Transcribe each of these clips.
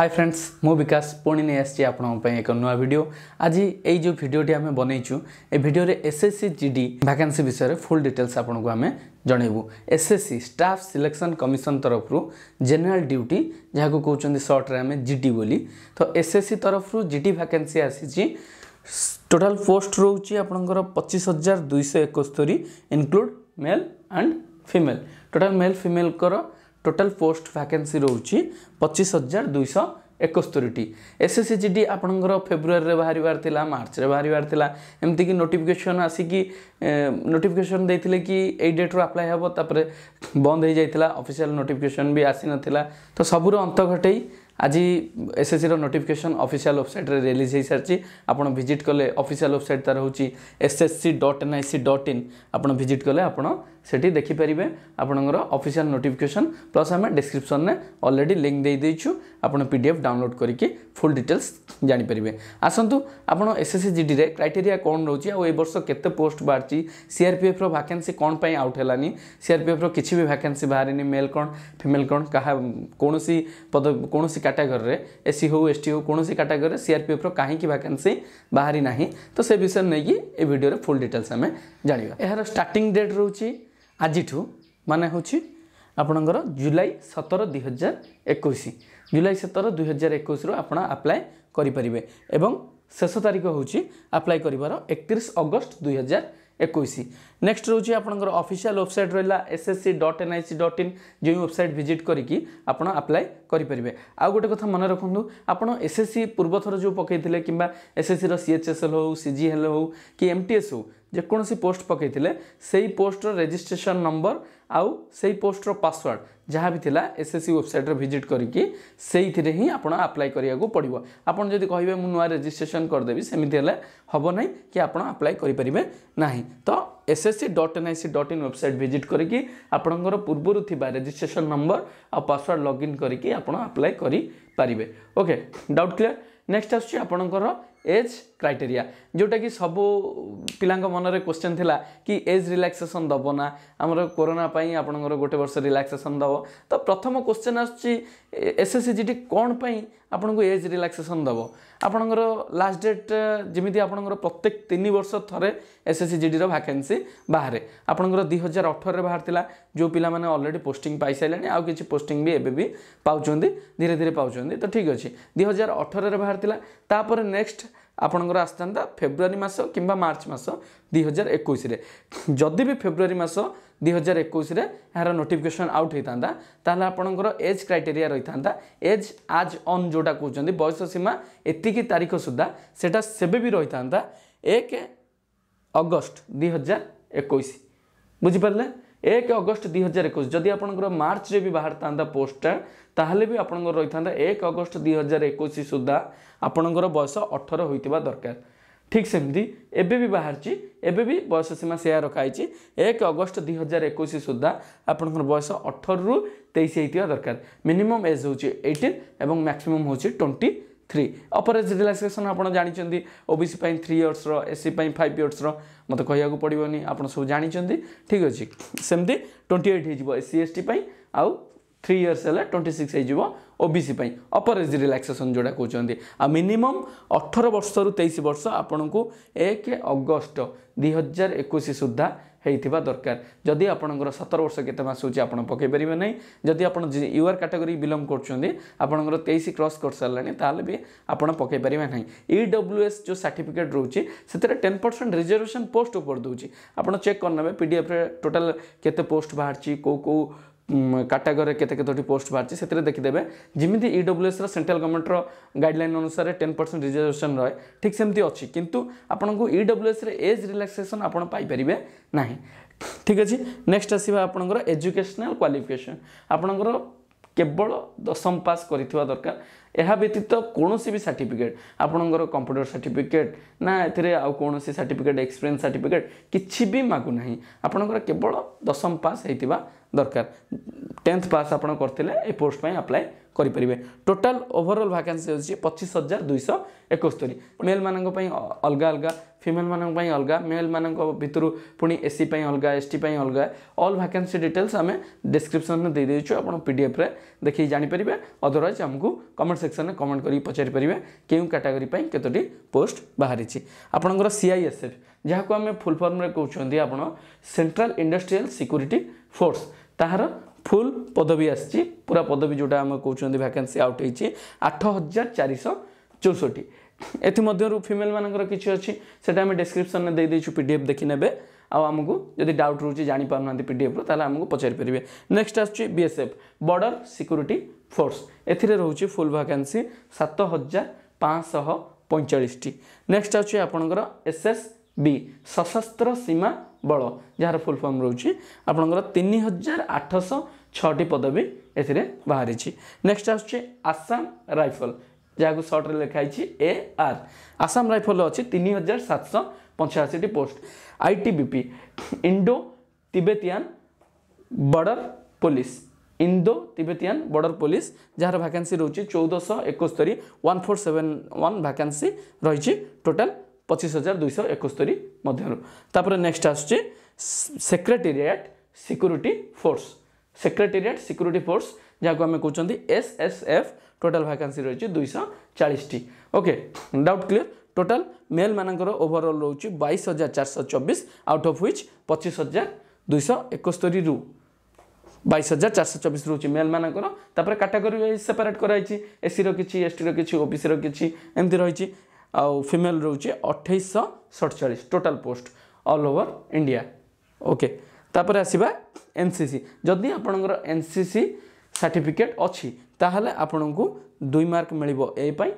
hi friends मु विकास पुणी नहीं आसी आपंपाई एक नुआ भिड आज ये भिडियोटी आम बनईचु ए भिडियो एसएससी जीडी भैकान्सी विषय में फुल डिटेल्स आपको आम जनइबू S SSC staff selection commission तरफ जेनेल ड्यूटी जहाँ को कौन सर्ट्रे आम जीडी बोली तो सी तरफ जीडी भैकान्सी आसी टोटाल पोस्ट रोचे आपंकर पचिश हजार दुई एकस्तरी include male and female total male female total post vacancy ରହୁଛି ପଚିଶ ହଜାର ଦୁଇଶହ ଏକସ୍ତରୀଟି ଏସ୍ଏସ୍ସି ଜି ଡି ଆପଣଙ୍କର ଫେବୃଆରୀରେ ବାହାରିବାର ଥିଲା ମାର୍ଚ୍ଚରେ ବାହାରିବାର ଥିଲା ଏମିତିକି ନୋଟିଫିକେସନ୍ ଆସିକି ନୋଟିଫିକେସନ୍ ଦେଇଥିଲେ କି ଏଇ ଡେଟ୍ରୁ ଆପ୍ଲାଏ ହେବ ତାପରେ ବନ୍ଦ ହୋଇଯାଇଥିଲା ଅଫିସିଆଲ୍ ନୋଟିଫିକେସନ୍ ବି ଆସିନଥିଲା ତ ସବୁର ଅନ୍ତ ଘଟେଇ ଆଜି ଏସ୍ଏସ୍ସିର ନୋଟିଫିକେସନ୍ ଅଫିସିଆଲ୍ ୱେବସାଇଟ୍ରେ ରିଲିଜ୍ ହୋଇସାରିଛି ଆପଣ ଭିଜିଟ୍ କଲେ ଅଫିସିଆଲ୍ ୱେବସାଇଟ୍ ତା'ର ହେଉଛି C dot N I C dot in ଆପଣ ଭିଜିଟ୍ କଲେ ଆପଣ সেটি দেখিপারে আপনার অফিসিয়াল নোটিফিকেসন প্লস আমি ডিসক্রিপশন অলরেডি লিঙ্ক দিয়ে দিয়েছু আপনার পিডিএফ ডাউনলোড করিকি ফুল ডিটেলস জাঁপারে আসন্তু আপনার এসএসসি জিডি ক্রাইটেরিয়া কম রয়েছে আবর্ষ কেতে পোস্ট বাহারি সিআরপিএফর ভ্যাকেন্সি কম পাই আউট হলানি সিআরপিএফর কিছু বি ভ্যাকেন্সি বাহারিনি মেল কম ফিমেল কম কাহা কৌশি পদ কৌশি ক্যাটাগরি এসি হো এসটি হো কৌশি ক্যাটাগরি সিআরপিএফর কাহিকি ভ্যাকেন্সি বাহারি না তো সে বিষয়ে নেই এই ভিডিওরে ফুল ডিটেলস আমি জাঁয়া এর স্টার্টিং ডেট রয়েছে আজিঠু মানে হচ্ছে ଆପଣଙ୍କର ଜୁଲାଇ ସତର ଦୁଇ ହଜାର ଏକୋଇଶ ଜୁଲାଇ ସତର ଦୁଇ ହଜାର ଏକୋଇଶରୁ ଆପଣ ଆପ୍ଲାଏ କରିପାରିବେ ଏବଂ ଶେଷ ତାରିଖ ହେଉଛି ଆପ୍ଲାଏ କରିବାର ଏକତିରିଶ ଅଗଷ୍ଟ ଦୁଇ ହଜାର ଏକୋଇଶ ନେକ୍ସଟ ରହୁଛି ଆପଣଙ୍କର ଅଫିସିଆଲ ୱେବସାଇଟ୍ ରହିଲା S S C dot N I C dot in ଯେଉଁ ୱେବସାଇଟ୍ ଭିଜିଟ୍ କରିକି ଆପଣ ଆପ୍ଲାଏ କରିପାରିବେ ଆଉ ଗୋଟେ କଥା ମନେ ରଖନ୍ତୁ ଆପଣ ଏସ୍ ଏସ୍ ସି ପୂର୍ବଥର ଯେଉଁ ପକାଇଥିଲେ କିମ୍ବା ଏସ୍ ଏସ୍ ସିର ସି ଏଚ୍ ଏସ୍ ଏଲ୍ ହେଉ ସି ଜି ଏଲ୍ ହେଉ କି ଏମ୍ ଟି ଏସ୍ ହେଉ ଯେକୌଣସି ପୋଷ୍ଟ ପକାଇଥିଲେ ସେଇ ପୋଷ୍ଟର ରେଜିଷ୍ଟ୍ରେସନ୍ ନମ୍ବର ଆଉ ସେଇ ପୋଷ୍ଟର ପାସୱାର୍ଡ଼ ଯାହା ବି ଥିଲା ଏସ୍ ଏସ୍ ସି ୱେବସାଇଟ୍ରେ ଭିଜିଟ୍ କରିକି ସେଇଥିରେ ହିଁ ଆପଣ ଆପ୍ଲାଏ କରିବାକୁ ପଡ଼ିବ ଆପଣ ଯଦି କହିବେ ମୁଁ ନୂଆ ରେଜିଷ୍ଟ୍ରେସନ୍ କରିଦେବି ସେମିତି ହେଲେ ହେବ ନାହିଁ କି ଆପଣ ଆପ୍ଲାଏ କରିପାରିବେ ନାହିଁ ତ S S C dot N I C dot in website visit କରିକି ଆପଣଙ୍କର ପୂର୍ବରୁ ଥିବା ରେଜିଷ୍ଟ୍ରେସନ୍ ନମ୍ବର ଆଉ ପାସୱାର୍ଡ଼ ଲଗ୍ଇନ୍ କରିକି ଆପଣ ଆପ୍ଲାଏ କରିପାରିବେ ଓକେ ଡାଉଟ୍ କ୍ଲିୟର୍ ନେକ୍ସଟ ଆସୁଛି ଆପଣଙ୍କର ଏଜ୍ କ୍ରାଇଟେରିଆ ଯେଉଁଟାକି ସବୁ ପିଲାଙ୍କ ମନରେ କ୍ୱେଶ୍ଚନ୍ ଥିଲା କି ଏଜ୍ ରିଲାକ୍ସେସନ୍ ଦେବ ନା ଆମର କୋରୋନା ପାଇଁ ଆପଣଙ୍କର ଗୋଟେ ବର୍ଷ ରିଲାକ୍ସେସନ୍ ଦେବ ତ ପ୍ରଥମ କ୍ୱେଶ୍ଚନ୍ ଆସୁଛି S S C G D କ'ଣ ପାଇଁ ଆପଣଙ୍କୁ ଏଜ୍ ରିଲାକ୍ସେସନ୍ ଦେବ ଆପଣଙ୍କର ଲାଷ୍ଟ ଡେଟ୍ ଯେମିତି ଆପଣଙ୍କର ପ୍ରତ୍ୟେକ ତିନି ବର୍ଷ ଥରେ ଏସ୍ ଏସ୍ ସି ଜି ଟିର ଭାକେନ୍ସି ବାହାରେ ଆପଣଙ୍କର ଦୁଇ ହଜାର ଅଠରରେ ବାହାରିଥିଲା ଯେଉଁ ପିଲାମାନେ ଅଲରେଡ଼ି ପୋଷ୍ଟିଂ ପାଇସାରିଲେଣି ଆଉ କିଛି ପୋଷ୍ଟିଂ ବି ଏବେ ବି ପାଉଛନ୍ତି ଧୀରେ ଧୀରେ ପାଉଛନ୍ତି ତ ଠିକ୍ ଅଛି ଦୁଇ ହଜାର ଅଠରରେ ବାହାରିଥିଲା ତାପରେ ନେକ୍ସଟ ଆପଣଙ୍କର ଆସିଥାନ୍ତା ଫେବୃଆରୀ ମାସ କିମ୍ବା ମାର୍ଚ୍ଚ ମାସ ଦୁଇ ହଜାର ଏକୋଇଶରେ ଯଦି ବି ଫେବୃଆରୀ ମାସ ଦୁଇ ହଜାର ଏକୋଇଶରେ ଏହାର ନୋଟିଫିକେସନ୍ ଆଉଟ୍ ହୋଇଥାନ୍ତା ତାହେଲେ ଆପଣଙ୍କର ଏଜ୍ କ୍ରାଇଟେରିଆ ରହିଥାନ୍ତା ଏଜ୍ ଆଜ୍ ଅନ୍ ଯେଉଁଟା କହୁଛନ୍ତି ବୟସ ସୀମା ଏତିକି ତାରିଖ ସୁଦ୍ଧା ସେଇଟା ସେବେ ବି ରହିଥାନ୍ତା ଏକ ଅଗଷ୍ଟ ଦୁଇ ହଜାର ଏକୋଇଶ ବୁଝିପାରିଲେ ଏକ ଅଗଷ୍ଟ ଦୁଇ ହଜାର ଏକୋଇଶ ଯଦି ଆପଣଙ୍କର ମାର୍ଚ୍ଚରେ ବି ବାହାରିଥାନ୍ତା ପୋଷ୍ଟଟା ତାହେଲେ ବି ଆପଣଙ୍କର ରହିଥାନ୍ତା ଏକ ଅଗଷ୍ଟ ଦୁଇ ହଜାର ଏକୋଇଶ ସୁଦ୍ଧା ଆପଣଙ୍କର ବୟସ ଅଠର ହୋଇଥିବା ଦରକାର ଠିକ୍ ସେମିତି ଏବେ ବି ବାହାରିଛି ଏବେ ବି ବୟସ ସୀମା ସେୟା ରଖାହେଇଛି ଏକ ଅଗଷ୍ଟ ଦୁଇ ହଜାର ଏକୋଇଶ ସୁଦ୍ଧା ଆପଣଙ୍କର ବୟସ ଅଠରରୁ ତେଇଶ ହେଇଥିବା ଦରକାର ମିନିମମ୍ ଏଜ୍ ହେଉଛି ଏଇଟିନ୍ ଏବଂ ମ୍ୟାକ୍ସିମମ୍ ହେଉଛି ଟ୍ୱେଣ୍ଟି থ্রি অপরেজ রিলাক্সেসন আপনার জাঁচান ওবিসি পাই থ্রি ইয়র্সর এসসি পাই ফাইভ ইয়র্সর মতো কহবাকে পড়বনি আপনার সব জাঁচান ঠিক আছে সেমতি টোয়েন্টি এইট হয়ে যাব এসসি এসটি পাই আউ থ্রি ইয়র্স হলে ଟ୍ୱେଣ୍ଟି ସିକ୍ସ ହେଇଯିବ ଓବିସି ପାଇଁ ଅପର ଏଜ୍ ରିଲାକ୍ସେସନ୍ ଯେଉଁଟା କହୁଛନ୍ତି ଆଉ ମିନିମମ୍ ଅଠର ବର୍ଷରୁ ତେଇଶ ବର୍ଷ ଆପଣଙ୍କୁ ଏକ ଅଗଷ୍ଟ ଦୁଇ ହଜାର ଏକୋଇଶ ସୁଦ୍ଧା ହେଇଥିବା ଦରକାର ଯଦି ଆପଣଙ୍କର ସତର ବର୍ଷ କେତେ ମାସ ହେଉଛି ଆପଣ ପକାଇ ପାରିବେ ନାହିଁ ଯଦି ଆପଣ ୟୁଆର୍ କାଟାଗୋରୀ ବିଲଙ୍ଗ କରୁଛନ୍ତି ଆପଣଙ୍କର ତେଇଶ କ୍ରସ୍ କରିସାରିଲାଣି ତାହେଲେ ବି ଆପଣ ପକାଇ ପାରିବେ ନାହିଁ ଇ ଡବ୍ଲ୍ୟୁ ଏସ୍ ଯେଉଁ ସାର୍ଟିଫିକେଟ୍ ରହୁଛି ସେଥିରେ ଟେନ୍ ପରସେଣ୍ଟ ରିଜର୍ଭେସନ୍ ପୋଷ୍ଟ ଉପରେ ଦେଉଛି ଆପଣ ଚେକ୍ କରିନେବେ ପିଡ଼ିଏଫ୍ରେ ଟୋଟାଲ୍ କେତେ ପୋଷ୍ଟ ବାହାରିଛି କେଉଁ କେଉଁ କାଟାଗୋରୀରେ କେତେ କେତୋଟି ପୋଷ୍ଟ ବାହାରିଛି ସେଥିରେ ଦେଖିଦେବେ ଯେମିତି ଇ ଡବ୍ଲ୍ୟୁଏସ୍ର ସେଣ୍ଟ୍ରାଲ୍ ଗଭର୍ଣ୍ଣମେଣ୍ଟର ଗାଇଡ଼ଲାଇନ୍ ଅନୁସାରେ ଟେନ୍ ପରସେଣ୍ଟ ରିଜର୍ଭେସନ୍ ରହେ ଠିକ୍ ସେମିତି ଅଛି କିନ୍ତୁ ଆପଣଙ୍କୁ ଇ ଡବ୍ଲ୍ୟୁଏସ୍ରେ ଏଜ୍ ରିଲାକ୍ସେସନ୍ ଆପଣ ପାଇପାରିବେ ନାହିଁ ଠିକ୍ ଅଛି ନେକ୍ସଟ ଆସିବା ଆପଣଙ୍କର ଏଜୁକେସନାଲ୍ କ୍ୱାଲିଫିକେସନ୍ ଆପଣଙ୍କର କେବଳ ଦଶମ ପାସ୍ କରିଥିବା ଦରକାର ଏହା ବ୍ୟତୀତ କୌଣସି ବି ସାର୍ଟିଫିକେଟ୍ ଆପଣଙ୍କର କମ୍ପ୍ୟୁଟର ସାର୍ଟିଫିକେଟ୍ ନା ଏଥିରେ ଆଉ କୌଣସି ସାର୍ଟିଫିକେଟ୍ ଏକ୍ସପିରିଏନ୍ସ ସାର୍ଟିଫିକେଟ୍ କିଛି ବି ମାଗୁନାହିଁ ଆପଣଙ୍କର କେବଳ ଦଶମ ପାସ୍ ହେଇଥିବା ଦରକାର ଟେନ୍ଥ ପାସ୍ ଆପଣ କରିଥିଲେ ଏ ପୋଷ୍ଟ ପାଇଁ ଆପ୍ଲାଏ କରିପାରିବେ ଟୋଟାଲ ଓଭରଅଲ୍ ଭାକାନ୍ସି ହେଉଛି ପଚିଶ ହଜାର ଦୁଇଶହ ଏକସ୍ତରୀ ମେଲ୍ମାନଙ୍କ ପାଇଁ ଅଲଗା ଅଲଗା ଫିମେଲ୍ମାନଙ୍କ ପାଇଁ ଅଲଗା ମେଲ୍ମାନଙ୍କ ଭିତରୁ ପୁଣି ଏସ୍ସି ପାଇଁ ଅଲଗା ଏସ୍ଟି ପାଇଁ ଅଲଗା ଅଲ୍ ଭାକାନ୍ସି ଡିଟେଲ୍ସ ଆମେ ଡିସ୍କ୍ରିପ୍ସନ୍ରେ ଦେଇଦେଇଛୁ ଆପଣ ପିଡ଼ିଏଫ୍ରେ ଦେଖିକି ଜାଣିପାରିବେ ଅଦରୱାଇଜ୍ ଆମକୁ କମେଣ୍ଟ ସେକ୍ସନ୍ରେ କମେଣ୍ଟ କରିକି ପଚାରି ପାରିବେ କେଉଁ କାଟାଗୋରୀ ପାଇଁ କେତୋଟି ପୋଷ୍ଟ ବାହାରିଛି ଆପଣଙ୍କର ସିଆଇଏସ୍ଏଫ୍ ଯାହାକୁ ଆମେ ଫୁଲ୍ ଫର୍ମରେ କହୁଛନ୍ତି ଆପଣ ସେଣ୍ଟ୍ରାଲ୍ ଇଣ୍ଡଷ୍ଟ୍ରିଆଲ୍ ସିକ୍ୟୁରିଟି ଫୋର୍ସ ତାହାର ফুল পদবী আসছে পুরা পদবী যেটা আমি কৌন ভ্যাকেন্সি আউট হয়েছে আঠ হাজার চারিশ চৌষটি এমধ্যে ফিমেল মানুষ কিছু অছি সেটা আমি ডেসক্রিপশন দিয়ে দিয়েছি পিডিএফ দেখি নেবে ଆଉ ଆମକୁ ଯଦି ଡାଉଟ୍ ରହୁଛି ଜାଣିପାରୁନାହାନ୍ତି ପିଡ଼ିଏଫ୍ରୁ ତାହେଲେ ଆମକୁ ପଚାରି ପାରିବେ ନେକ୍ସଟ ଆସୁଛି ବିଏସ୍ଏଫ୍ ବର୍ଡ଼ର ସିକ୍ୟୁରିଟି ଫୋର୍ସ ଏଥିରେ ରହୁଛି ଫୁଲ୍ ଭାକାନ୍ସି ସାତ ହଜାର ପାଞ୍ଚଶହ ପଇଁଚାଳିଶଟି ନେକ୍ସଟ ଆସୁଛି ଆପଣଙ୍କର ଏସ୍ଏସ୍ବି ସଶସ୍ତ୍ର ସୀମା ବଳ ଯାହାର ଫୁଲ୍ ଫର୍ମ ରହୁଛି ଆପଣଙ୍କର ତିନି ହଜାର ଆଠଶହ ଛଅଟି ପଦବୀ ଏଥିରେ ବାହାରିଛି ନେକ୍ସଟ ଆସୁଛି ଆସାମ ରାଇଫଲ ଯାହାକୁ ସର୍ଟରେ ଲେଖାହେଇଛି ଏ ଆର୍ ଆସାମ ରାଇଫଲ ଅଛି ତିନି ହଜାର ସାତଶହ ପଞ୍ଚାଅଶୀଟି post I T B P Indo Tibetan border police Indo Tibetan border police যার ভ্যাকান্সি রয়েছে চৌদশো একস্তরি one four seven one vacancy রয়েছে টোটাল পঁচিশ হাজার দুইশো একস্তরি মধ্যে তাপরে নেক্সট আসছে secretariat security force secretariat security force যা আমি কৌন S S F total vacancy রয়েছে দুইশো চাশটি okay doubt clear total male মানকর ওভরঅল রয়েছে বাইশ হাজার চারশো চব্বিশ আউট অফ হুইচ পঁচিশ হাজার দুইশো একস্তরি রু বাইশ হাজার চারশো চব্বিশ রয়েছে মেল মানকর তাপরে ক্যাটাগোরি সেপারেট করা হয়েছে এসির কিছু এসটির কিছু ওবিসির কিছু এমতি রয়েছে ଆଉ ଫିମେଲ୍ ରହୁଛି ଅଠେଇଶହ ସତଚାଳିଶ total post all over India okay ତାପରେ ଆସିବା ଏନ୍ ସି ସି ଯଦି ଆପଣଙ୍କର ଏନ୍ ସି ସି ସାର୍ଟିଫିକେଟ୍ ଅଛି ତାହେଲେ ଆପଣଙ୍କୁ ଦୁଇ ମାର୍କ ମିଳିବ ଏ ପାଇଁ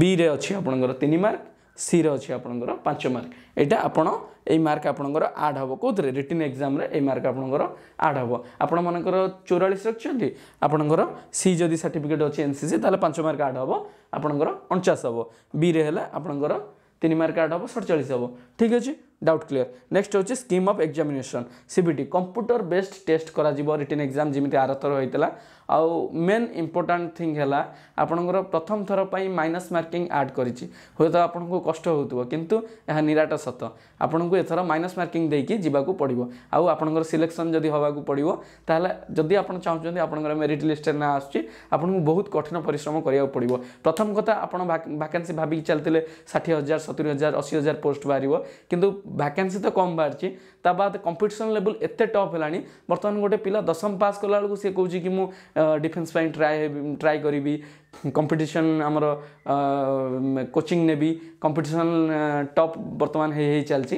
ବିରେ ଅଛି ଆପଣଙ୍କର ତିନି ମାର୍କ ସିର ଅଛି ଆପଣଙ୍କର ପାଞ୍ଚ ମାର୍କ ଏଇଟା ଆପଣ এই মার্ক আপনার আড হব কোথায় রিটিন এক্সামে এই মার্ক আপনার আড হব আপনার চৌরাশ রাখছেন আপনার সি যদি সার্টিফিকেট অনেক এনসিসি তাহলে পাঁচ মার্ক আড হব আপনার অনচাশ হব বি রে হলে আপনার তিন মার্ক আড হব সড়চাশ হব ঠিক আছে ডাউট ক্লিয়ার নেক্সট হচ্ছে scheme of examination CBT computer based test করা রিটিন এক্সাম যেমি আরথর হয়েছিল ଆଉ ମେନ୍ ଇମ୍ପୋର୍ଟାଣ୍ଟ ଥିଙ୍ଗ ହେଲା ଆପଣଙ୍କର ପ୍ରଥମ ଥର ପାଇଁ ମାଇନସ୍ ମାର୍କିଂ ଆଡ଼୍ କରିଛି ହୁଏତ ଆପଣଙ୍କୁ କଷ୍ଟ ହେଉଥିବ କିନ୍ତୁ ଏହା ନିରାଟ ସତ ଆପଣଙ୍କୁ ଏଥର ମାଇନସ୍ ମାର୍କିଂ ଦେଇକି ଯିବାକୁ ପଡ଼ିବ ଆଉ ଆପଣଙ୍କର ସିଲେକ୍ସନ୍ ଯଦି ହେବାକୁ ପଡ଼ିବ ତାହେଲେ ଯଦି ଆପଣ ଚାହୁଁଛନ୍ତି ଆପଣଙ୍କର ମେରିଟ୍ ଲିଷ୍ଟରେ ନାଁ ଆସୁଛି ଆପଣଙ୍କୁ ବହୁତ କଠିନ ପରିଶ୍ରମ କରିବାକୁ ପଡ଼ିବ ପ୍ରଥମ କଥା ଆପଣ ଭାକାନ୍ସି ଭାବିକି ଚାଲିଥିଲେ ଷାଠିଏ ହଜାର ସତୁରି ହଜାର ଅଶୀ ହଜାର ପୋଷ୍ଟ ବାହାରିବ କିନ୍ତୁ ଭାକାନ୍ସି ତ କମ୍ ବାହାରିଛି ତା ବାଦ କମ୍ପିଟିସନ୍ ଲେଭେଲ୍ ଏତେ ଟପ୍ ହେଲାଣି ବର୍ତ୍ତମାନ ଗୋଟେ ପିଲା ଦଶମ ପାସ୍ କଲାବେଳକୁ ସେ କହୁଛି କି ମୁଁ ଡିଫେନ୍ସ ପାଇଁ ଟ୍ରାଏ ଟ୍ରାଏ କରିବି କମ୍ପିଟିସନ୍ ଆମର କୋଚିଂ ନେବି କମ୍ପିଟିସନ୍ ଟପ୍ ବର୍ତ୍ତମାନ ହେଇ ହେଇ ଚାଲିଛି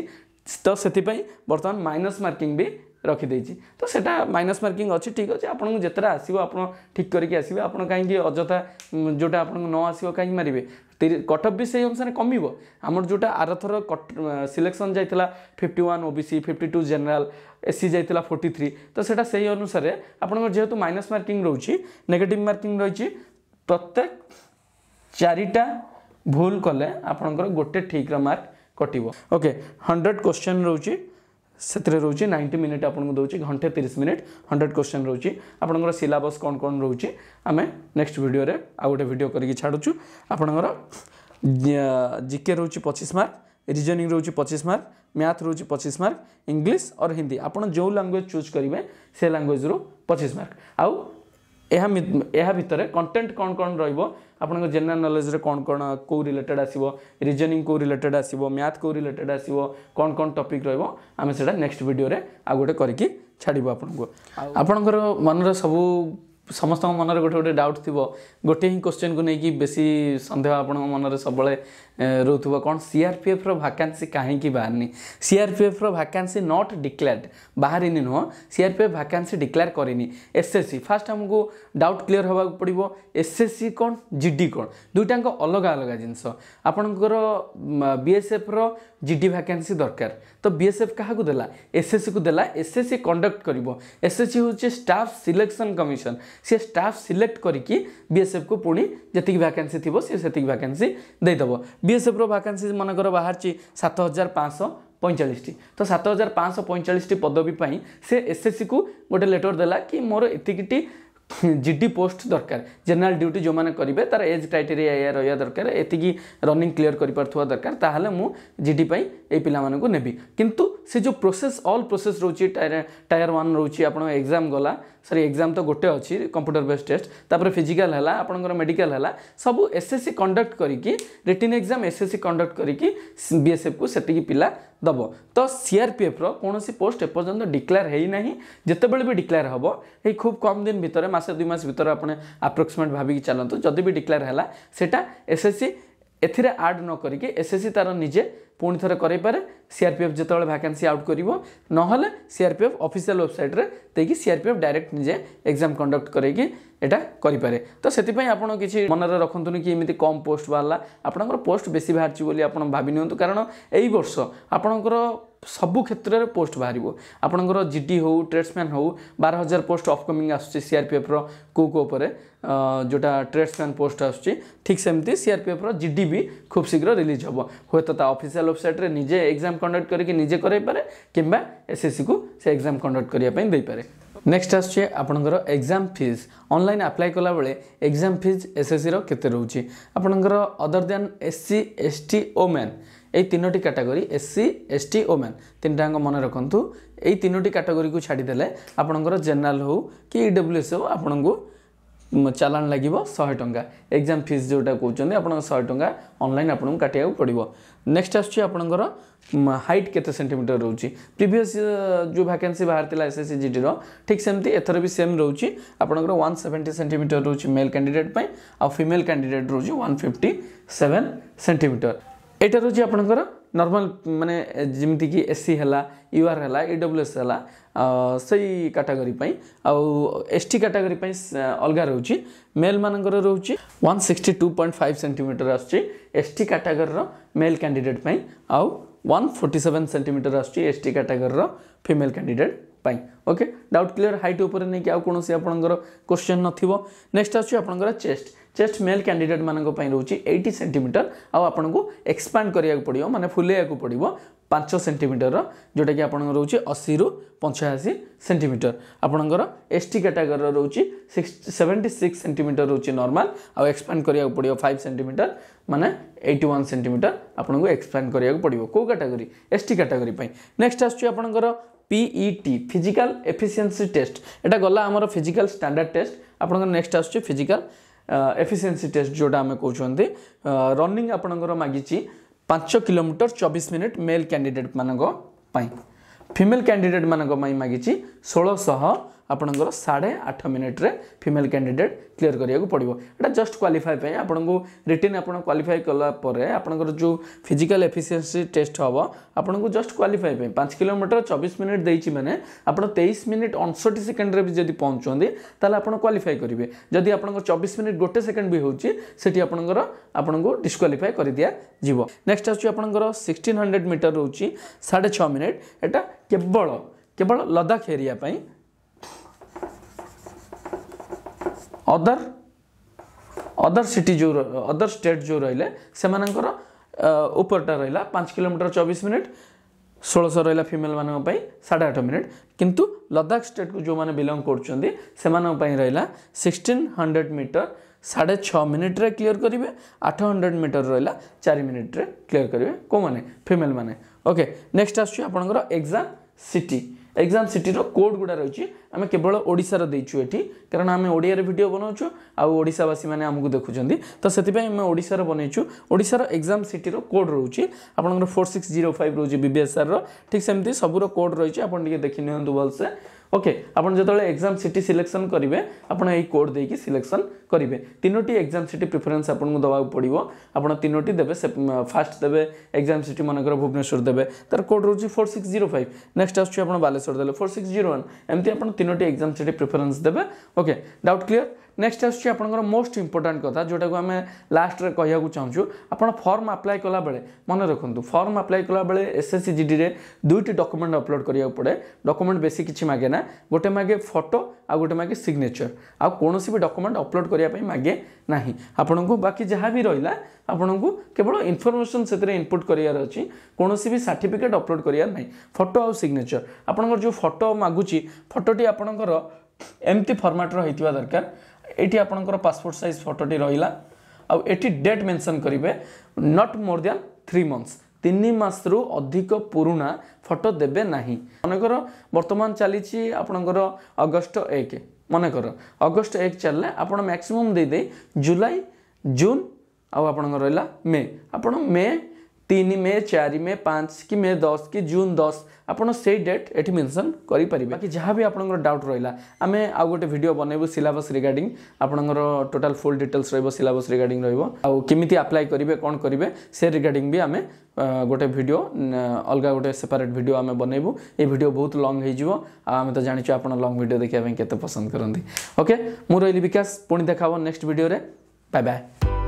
ତ ସେଥିପାଇଁ ବର୍ତ୍ତମାନ ମାଇନସ୍ ମାର୍କିଂ ବି ରଖିଦେଇଛି ତ ସେଇଟା ମାଇନସ୍ ମାର୍କିଂ ଅଛି ଠିକ୍ ଅଛି ଆପଣଙ୍କୁ ଯେତେଟା ଆସିବ ଆପଣ ଠିକ୍ କରିକି ଆସିବେ ଆପଣ କାହିଁକି ଅଯଥା ଯେଉଁଟା ଆପଣଙ୍କୁ ନ ଆସିବ କାହିଁକି ମାରିବେ କଟଅଫ୍ ବି ସେଇ ଅନୁସାରେ କମିବ ଆମର ଯେଉଁଟା ଆରଥର ସିଲେକ୍ସନ୍ ଯାଇଥିଲା fifty one O B C fifty two general S C ଯାଇଥିଲା ଫୋର୍ଟି ଥ୍ରୀ ତ ସେଇଟା ସେଇ ଅନୁସାରେ ଆପଣଙ୍କର ଯେହେତୁ ମାଇନସ୍ ମାର୍କିଂ ରହୁଛି ନେଗେଟିଭ୍ ମାର୍କିଂ ରହିଛି ପ୍ରତ୍ୟେକ ଚାରିଟା ଭୁଲ କଲେ ଆପଣଙ୍କର ଗୋଟେ ଠିକ୍ର ମାର୍କ କଟିବ ଓକେ ହଣ୍ଡ୍ରେଡ଼ କ୍ୱେଶ୍ଚନ୍ ରହୁଛି से रोचे नाइंटी मिनिट आपको दूसरे घंटे तीस मिनिट हंड्रेड क्वेश्चन रोच आपर सिलस कौन कौन रोचे आम नेक्स्ट भिडियो आउ गोटे भिड करूँ आपणर जिके रोच पचिश मार्क रिजनिंग रोच पचिश मार्क मैथ रोच पचिश मार्क इंग्लीश और हिंदी आप जो लांगुएज चूज करेंगे से लांगुएज्रु पचिश मार्क आउ ଏହା ଏହା ଭିତରେ କଣ୍ଟେଣ୍ଟ କ'ଣ କ'ଣ ରହିବ ଆପଣଙ୍କ ଜେନେରାଲ ନଲେଜରେ କ'ଣ କ'ଣ କେଉଁ ରିଲେଟେଡ଼ ଆସିବ ରିଜନିଂ କେଉଁ ରିଲେଟେଡ଼ ଆସିବ ମ୍ୟାଥ୍ କେଉଁ ରିଲେଟେଡ଼ ଆସିବ କ'ଣ କ'ଣ ଟପିକ୍ ରହିବ ଆମେ ସେଇଟା ନେକ୍ସଟ ଭିଡ଼ିଓରେ ଆଉ ଗୋଟେ କରିକି ଛାଡ଼ିବୁ ଆପଣଙ୍କୁ ଆପଣଙ୍କର ମନର ସବୁ ସମସ୍ତଙ୍କ ମନରେ ଗୋଟେ ଗୋଟେ ଡାଉଟ୍ ଥିବ ଗୋଟିଏ ହିଁ କୋଶ୍ଚିନ୍କୁ ନେଇକି ବେଶୀ ସନ୍ଦେହ ଆପଣଙ୍କ ମନରେ ସବୁବେଳେ ରହୁଥିବ କ'ଣ ସିଆର୍ପିଏଫ୍ର ଭାକାନ୍ସି କାହିଁକି ବାହାରିନି ସିଆର୍ପିଏଫ୍ର ଭାକାନ୍ସି ନଟ୍ ଡିକ୍ଲେୟାର୍ଡ଼ ବାହାରିନି ନୁହଁ ସିଆର୍ପିଏଫ୍ ଭାକାନ୍ସି ଡିକ୍ଲେୟାର କରିନି ଏସ୍ଏସ୍ସି ଫାର୍ଷ୍ଟ ଆମକୁ ଡାଉଟ୍ କ୍ଲିଅର୍ ହେବାକୁ ପଡ଼ିବ ଏସ୍ଏସ୍ସି କ'ଣ ଜିଡି କ'ଣ ଦୁଇଟାଙ୍କ ଅଲଗା ଅଲଗା ଜିନିଷ ଆପଣଙ୍କର ବିଏସ୍ଏଫ୍ର ଜିଡି ଭାକାନ୍ସି ଦରକାର ତ ବିଏସ୍ଏଫ୍ କାହାକୁ ଦେଲା ଏସ୍ଏସ୍ସିକୁ ଦେଲା ଏସ୍ଏସ୍ସି କଣ୍ଡକ୍ଟ କରିବ ଏସ୍ଏସ୍ସି ହେଉଛି ଷ୍ଟାଫ୍ ସିଲେକ୍ସନ୍ କମିଶନ୍ সি স্টাফ সিলেক্ট করিকি বিএসএফ কু পুঁ যেত ভ্যাকান্সি থাকবে সি সেত ভ্যাকান্সি দেদেব বিএসএফর ভ্যাকান্সি মনেকর বাহারছি সাত হাজার পাঁচশো পঁয়চাশটি তো সাত হাজার পাঁচশো পঁয়চাশটি পদবী পাই সে এসএসসি কু গোটে লেটর দেলা কি মোর এতিকিটি জিডি পোস্ট দরকার জেনারেল ডিউটি যে করবে তার এজ ক্রাইটেরিয়া এয়া রহবা দরকার এতিকি রনিং ক্লিয়ার করে পার্থা দরকার তাহলে মু জিডি পাই এই ପିଲାମାନଙ୍କୁ ନେବି କିନ୍ତୁ ସେ ଯେଉଁ ପ୍ରୋସେସ୍ ଅଲ୍ ପ୍ରୋସେସ୍ ରହୁଛି ଟାୟାର ୱାନ୍ ରହୁଛି ଆପଣଙ୍କ ଏକ୍ଜାମ୍ ଗଲା ସରି ଏକ୍ଜାମ୍ ତ ଗୋଟେ ଅଛି କମ୍ପ୍ୟୁଟର ବେସ୍ ଟେଷ୍ଟ ତାପରେ ଫିଜିକାଲ୍ ହେଲା ଆପଣଙ୍କର ମେଡ଼ିକାଲ୍ ହେଲା ସବୁ ଏସ୍ ଏସ୍ ସି କଣ୍ଡକ୍ଟ କରିକି written exam S S C conduct କରିକି ବିଏସ୍ଏଫ୍କୁ ସେତିକି ପିଲା ଦେବ ତ ସିଆର୍ପିଏଫ୍ର କୌଣସି ପୋଷ୍ଟ ଏପର୍ଯ୍ୟନ୍ତ ଡିକ୍ଲେୟାର ହୋଇନାହିଁ ଯେତେବେଳେ ବି ଡିକ୍ଲେୟାର ହେବ ଏଇ ଖୁବ୍ କମ୍ ଦିନ ଭିତରେ ମାସେ ଦୁଇ ମାସ ଭିତରେ ଆପଣ ଆପ୍ରୋକ୍ସିମେଟ୍ ଭାବିକି ଚାଲନ୍ତୁ ଯଦି ବି ଡିକ୍ଲେୟାର ହେଲା ସେଟା ଏସ୍ ଏସ୍ ସି ଏଥିରେ ଆଡ଼୍ ନ କରିକି ଏସ୍ ଏସ୍ ସି ତା'ର ନିଜେ ପୁଣି ଥରେ କରାଇପାରେ ସିଆର୍ପିଏଫ୍ ଯେତେବେଳେ ଭ୍ୟାକାନ୍ସି ଆଉଟ୍ କରିବ ନହେଲେ ସିଆର୍ପିଏଫ୍ ଅଫିସିଆଲ୍ ୱେବସାଇଟ୍ରେ ଦେଇକି ସିଆର୍ପିଏଫ୍ ଡାଇରେକ୍ଟ ନିଜେ ଏକ୍ଜାମ୍ କଣ୍ଡକ୍ଟ କରାଇକି ଏଇଟା କରିପାରେ ତ ସେଥିପାଇଁ ଆପଣ କିଛି ମନରେ ରଖନ୍ତୁନି କି ଏମିତି କମ୍ ପୋଷ୍ଟ ବାହାରିଲା ଆପଣଙ୍କର ପୋଷ୍ଟ ବେଶୀ ବାହାରିଛି ବୋଲି ଆପଣ ଭାବି ନିଅନ୍ତୁ କାରଣ ଏଇ ବର୍ଷ ଆପଣଙ୍କର ସବୁ କ୍ଷେତ୍ରରେ ପୋଷ୍ଟ ବାହାରିବ ଆପଣଙ୍କର ଜି ଡି ହେଉ ଟ୍ରେଡ୍ସମ୍ୟାନ୍ ହେଉ ବାର ହଜାର ପୋଷ୍ଟ ଅପକମିଂ ଆସୁଛି ସିଆର୍ପିଏଫ୍ର କେଉଁ କେଉଁ ଉପରେ ଯେଉଁଟା ଟ୍ରେଡ୍ସମ୍ୟାନ୍ ପୋଷ୍ଟ ଆସୁଛି ଠିକ୍ ସେମିତି ସିଆର୍ପିଏଫ୍ର ଜି ଡି ବି ଖୁବ୍ ଶୀଘ୍ର ରିଲିଜ୍ ହେବ ହୁଏତ ତା ଅଫିସିଆଲ୍ ୱେବସାଇଟ୍ରେ ନିଜେ ଏକ୍ଜାମ୍ କଣ୍ଡକ୍ଟ କରିକି ନିଜେ କରାଇପାରେ କିମ୍ବା ଏସ୍ଏସ୍ସିକୁ ସେ ଏକ୍ଜାମ୍ କଣ୍ଡକ୍ଟ କରିବା ପାଇଁ ଦେଇପାରେ ନେକ୍ସଟ ଆସୁଛି ଆପଣଙ୍କର ଏକ୍ଜାମ୍ ଫିସ୍ ଅନଲାଇନ୍ ଆପ୍ଲାଏ କଲାବେଳେ ଏକ୍ଜାମ୍ ଫିସ୍ ଏସ୍ଏସ୍ସିର କେତେ ରହୁଛି ଆପଣଙ୍କର other than S C S T ଓ ଓମେନ୍ এই তিনোটি ক্যাটাগরি এসসি এসটি ওমেন তিনটাঙ্ক মনে রাখতু এই তিনোটি ক্যাটাগরি ছাড়িদেলে আপনার জেনারেল হো কি ইডব্লুএস হো আপনার ଚାଲାଣ ଲାଗିବ ଶହେ ଟଙ୍କା ଏକ୍ଜାମ୍ ଫିସ୍ ଯେଉଁଟା କହୁଛନ୍ତି ଆପଣଙ୍କ ଶହେ ଟଙ୍କା ଅନଲାଇନ୍ ଆପଣଙ୍କୁ କାଟିବାକୁ ପଡ଼ିବ ନେକ୍ସଟ ଆସୁଛି ଆପଣଙ୍କର ହାଇଟ୍ କେତେ ସେଣ୍ଟିମିଟର ରହୁଛି ପ୍ରିଭିୟସ୍ ଯେଉଁ ଭ୍ୟାକେନ୍ସି ବାହାରିଥିଲା ଏସ୍ ଏସ୍ ସି ଜିଟିର ଠିକ୍ ସେମିତି ଏଥର ବି ସେମ୍ ରହୁଛି ଆପଣଙ୍କର ୱାନ୍ ସେଭେଣ୍ଟି ସେଣ୍ଟିମିଟର ରହୁଛି ମେଲ୍ କ୍ୟାଣ୍ଡିଡେଟ୍ ପାଇଁ ଆଉ ଫିମେଲ୍ କ୍ୟାଣ୍ଡିଡେଟ୍ ରହୁଛି ୱାନ୍ ଫିଫ୍ଟି ସେଭେନ୍ ସେଣ୍ଟିମିଟର ଏଇଟା ରହୁଛି ଆପଣଙ୍କର ନର୍ମାଲ ମାନେ ଯେମିତିକି ଏସ୍ ସି ହେଲା ୟୁ ଆର୍ ହେଲା ଇ ଡବ୍ଲ୍ୟୁ ଏସ୍ ହେଲା ସେଇ କାଟାଗୋରୀ ପାଇଁ ଆଉ ଏସ୍ ଟି କାଟାଗୋରୀ ପାଇଁ ଅଲଗା ରହୁଛି ମେଲ୍ମାନଙ୍କର ରହୁଛି one sixty two point five centimetre ଆସୁଛି ଏସ୍ ଟି କାଟାଗୋରୀର ମେଲ୍ କ୍ୟାଣ୍ଡିଡେଟ୍ ପାଇଁ ଆଉ ୱାନ୍ ଫୋର୍ଟି ସେଭେନ୍ ସେଣ୍ଟିମିଟର ଆସୁଛି ଏସ୍ ଟି କାଟାଗୋରୀର ଫିମେଲ୍ କ୍ୟାଣ୍ଡିଡେଟ୍ ପାଇଁ ଓକେ ଡାଉଟ୍ କ୍ଲିୟର ହାଇଟ୍ ଉପରେ ନେଇକି ଆଉ କୌଣସି ଆପଣଙ୍କର କୋଶ୍ଚେନ୍ ନଥିବ ନେକ୍ସଟ ଆସୁଛି ଆପଣଙ୍କର ଚେଷ୍ଟ চেস্ট মেল ক্যান্ডিডেট মান রয়েছে এইটি সেটিমিটর আপনার এক্সপাণ্ড করা পড়ব মানে ফুলাইয়া পড়ব পাঁচ সেটিমিটর যেটা কি আপনার রয়েছে অশী রু পঞ্চাশি সেটিমিটর আপনার এসটি ক্যাটাগোর রয়েছে সেভেন্টি সিক্স সেটিমিটর রয়েছে নর্মাল আক্সপাণ্ড করা পড়ব ফাইভ সেটিমিটর মানে এইটি ওয়ান সেটিমিটর আপনার এক্সপাণ্ড করা পড়ব কেউ ক্যাটাগোরি এসটি ক্যাটাগোরি নেক্সট আসছে আপনার পিইটি ফিজিকাল এফিসিয়েন্সি টেস্ট এটা গলা আমার ফিজিকাল স্ট্যান্ডার্ড টেস্ট আপনার নেক্সট আসছে ফিজিকাল ଏଫିସିଏନ୍ସି ଟେଷ୍ଟ ଯେଉଁଟା ଆମେ କହୁଛନ୍ତି ରନିଙ୍ଗ ଆପଣଙ୍କର ମାଗିଛି ପାଞ୍ଚ କିଲୋମିଟର ଚବିଶ ମିନିଟ୍ ମେଲ୍ କ୍ୟାଣ୍ଡିଡେଟ୍ ମାନଙ୍କ ପାଇଁ ଫିମେଲ୍ କ୍ୟାଣ୍ଡିଡେଟ୍ ମାନଙ୍କ ପାଇଁ ମାଗିଛି ଷୋହଳଶହ ଆପଣଙ୍କର ସାଢ଼େ ଆଠ ମିନିଟ୍ରେ ଫିମେଲ୍ କ୍ୟାଣ୍ଡିଡେଟ୍ କ୍ଲିୟର୍ କରିବାକୁ ପଡ଼ିବ ଏଇଟା ଜଷ୍ଟ କ୍ୱାଲିଫାଏ ପାଇଁ ଆପଣଙ୍କୁ ରିଟିନ୍ ଆପଣ କ୍ୱାଲିଫାଏ କଲା ପରେ ଆପଣଙ୍କର ଯେଉଁ ଫିଜିକାଲ୍ ଏଫିସିଏନ୍ସି ଟେଷ୍ଟ ହେବ ଆପଣଙ୍କୁ ଜଷ୍ଟ କ୍ୱାଲିଫାଏ ପାଇଁ ପାଞ୍ଚ କିଲୋମିଟର ଚବିଶ ମିନିଟ୍ ଦେଇଛି ମାନେ ଆପଣ ତେଇଶ ମିନିଟ୍ ଅଣଷଠି ସେକେଣ୍ଡରେ ବି ଯଦି ପହଞ୍ଚୁଛନ୍ତି ତାହେଲେ ଆପଣ କ୍ୱାଲିଫାଏ କରିବେ ଯଦି ଆପଣଙ୍କ ଚବିଶ ମିନିଟ୍ ଗୋଟେ ସେକେଣ୍ଡ ବି ହେଉଛି ସେଠି ଆପଣଙ୍କର ଆପଣଙ୍କୁ ଡିସ୍କ୍ୱାଲିଫାଏ କରିଦିଆଯିବ ନେକ୍ସଟ ଆସୁଛି ଆପଣଙ୍କର ସିକ୍ସଟିନ୍ ହଣ୍ଡ୍ରେଡ଼ ମିଟର ରହୁଛି ସାଢ଼େ ଛଅ ମିନିଟ୍ ଏଇଟା କେବଳ କେବଳ ଲଦାଖ ଏରିଆ ପାଇଁ अदर अदर सिटी जो अदर स्टेट जो रहिले सेमानंकर उपरटा रहिला 5 किलोमीटर 24 मिनिट 1600 रहिला फीमेल मानन पई 8.5 मिनिट किंतु लद्दाख स्टेट को जो मैंने बिलंग करचंदी सेमानन पई रहिला 1600 मीटर 6.5 मिनिट रे क्लियर करिवे 800 मीटर रहिला 4 मिनिट रे क्लियर करिवे मैंने माने फीमेल ओके नेक्स्ट आछु एग्जाम सिटी एक्जाम सिट र को गुडा रहे केवल एउटा आमियो बनाउछु आउँछावासी मैले आमुख देखुन्छ तिपी अब ओडार बनाइछु ओडार एक्जाम सिटर कोड रुप फोर सिक्स जिरो फाइभ रोजि बिएसआर र ठिक सिमि सबुर कोड र देखिनियु भलसे ওকে আপনার যেতবে এক্সাম সিটি সিলেকশন করবে আপনার এই কোড দিয়ে সিলেকশন করবে তিনোটি এক্সাম সিটি প্রিফরেন্স আপনার দেওয়া পড়ব আপনার তিনোটি দেবে ফার্স্ট দেবে এক্সাম সিটি মনেকর ভুবনেশ্বর দেবে তার কোড রয়েছে four six zero five next আসছে আপনার বালেশ্বর দেবে ফোর সিক্স জিরো ওয়ান এমতি আপনার তিনোটি এক্সাম সিটি প্রিফরেন্স দেবে ওকে ডাউট ক্লিয়ার ନେକ୍ସଟ ଆସୁଛି ଆପଣଙ୍କର ମୋଷ୍ଟ ଇମ୍ପୋର୍ଟାଣ୍ଟ କଥା ଯେଉଁଟାକୁ ଆମେ ଲାଷ୍ଟରେ କହିବାକୁ ଚାହୁଁଛୁ ଆପଣ ଫର୍ମ ଆପ୍ଲାଏ କଲାବେଳେ ମନେ ରଖନ୍ତୁ ଫର୍ମ ଆପ୍ଲାଏ କଲାବେଳେ ଏସ୍ ଏସ୍ ସି ଜିଡ଼ିରେ ଦୁଇଟି ଡକୁମେଣ୍ଟ ଅପଲୋଡ଼ କରିବାକୁ ପଡ଼େ ଡକୁମେଣ୍ଟ ବେଶୀ କିଛି ମାଗେ ନା ଗୋଟେ ମାଗେ ଫଟୋ ଆଉ ଗୋଟେ ମାଗେ ସିଗ୍ନେଚର୍ ଆଉ କୌଣସି ବି ଡକୁମେଣ୍ଟ ଅପଲୋଡ଼ କରିବା ପାଇଁ ମାଗେ ନାହିଁ ଆପଣଙ୍କୁ ବାକି ଯାହା ବି ରହିଲା ଆପଣଙ୍କୁ କେବଳ ଇନଫର୍ମେସନ୍ ସେଥିରେ ଇନପୁଟ୍ କରିବାର ଅଛି କୌଣସି ବି ସାର୍ଟିଫିକେଟ୍ ଅପଲୋଡ଼ କରିବାର ନାହିଁ ଫଟୋ ଆଉ ସିଗ୍ନେଚର୍ ଆପଣଙ୍କର ଯେଉଁ ଫଟୋ ମାଗୁଛି ଫଟୋଟି ଆପଣଙ୍କର ଏମିତି ଫର୍ମାଟ୍ର ହୋଇଥିବା ଦରକାର এটি আপনার পাসপোর্ট সাইজ ফটোটি রহলা আটি ডেট মেনশন করবে not more than three months ତିନି ମାସରୁ ଅଧିକ ପୁରୁଣା ଫଟୋ ଦେବେ ନାହିଁ ମନେକର ବର୍ତ୍ତମାନ ଚାଲିଛି ଆପଣଙ୍କର ଅଗଷ୍ଟ ଏକ ମନେକର ଅଗଷ୍ଟ ଏକ ଚାଲିଲେ ଆପଣ ମ୍ୟାକ୍ସିମମ୍ ଦେଇଦେଇ ଜୁଲାଇ ଜୁନ୍ ଆଉ ଆପଣଙ୍କର ରହିଲା ମେ ଆପଣ ମେ तीन मे चार मे पाँच कि मे दस कि जून दस आपड़ से डेट ये मेनसन करेंगे बाकी जहाँ भी आपंकर डाउट रहा आम आउ गए भिड बनइबु सिलबस रिगार्ड आपंकर टोटाल फुल डिटेल्स रोज सिलबस रिगार्ड रमी आप्लाय करेंगे कौन करेंगे से रिगार्ड भी आम गोटे भिड अलग गोटे सेपरेट भिड आम बनइबू ये भिड बहुत लंग हो आम तो जाचु आप लंग भिड देखापी के पसंद करती ओके मुझे रही विकास पुणी देखा नेक्स्ट भिडियो बाय बाय